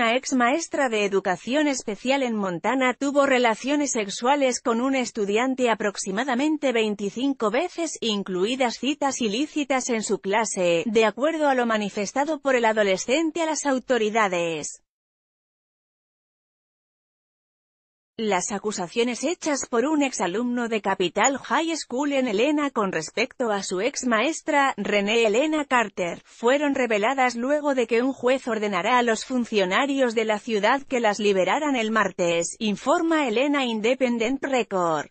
una ex maestra de educación especial en Montana tuvo relaciones sexuales con un estudiante aproximadamente 25 veces, incluidas citas ilícitas en su clase, de acuerdo a lo manifestado por el adolescente a las autoridades. Las acusaciones hechas por un exalumno de Capital High School en Elena con respecto a su ex maestra, Renee Elena Carter, fueron reveladas luego de que un juez ordenará a los funcionarios de la ciudad que las liberaran el martes, informa Elena Independent Record.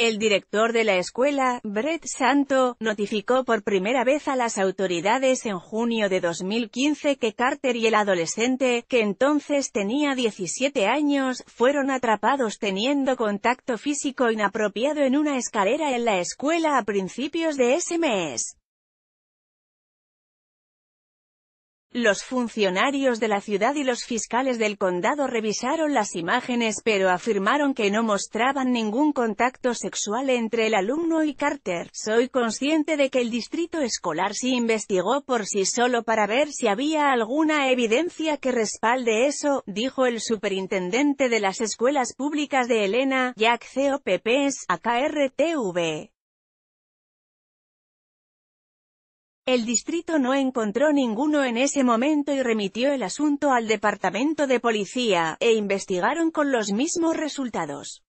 El director de la escuela, Brett Santo, notificó por primera vez a las autoridades en junio de 2015 que Carter y el adolescente, que entonces tenía 17 años, fueron atrapados teniendo contacto físico inapropiado en una escalera en la escuela a principios de ese mes. Los funcionarios de la ciudad y los fiscales del condado revisaron las imágenes pero afirmaron que no mostraban ningún contacto sexual entre el alumno y Carter. Soy consciente de que el distrito escolar sí investigó por sí solo para ver si había alguna evidencia que respalde eso, dijo el superintendente de las escuelas públicas de Elena, Jack COPPs, KRTV. El distrito no encontró ninguno en ese momento y remitió el asunto al departamento de policía, e investigaron con los mismos resultados.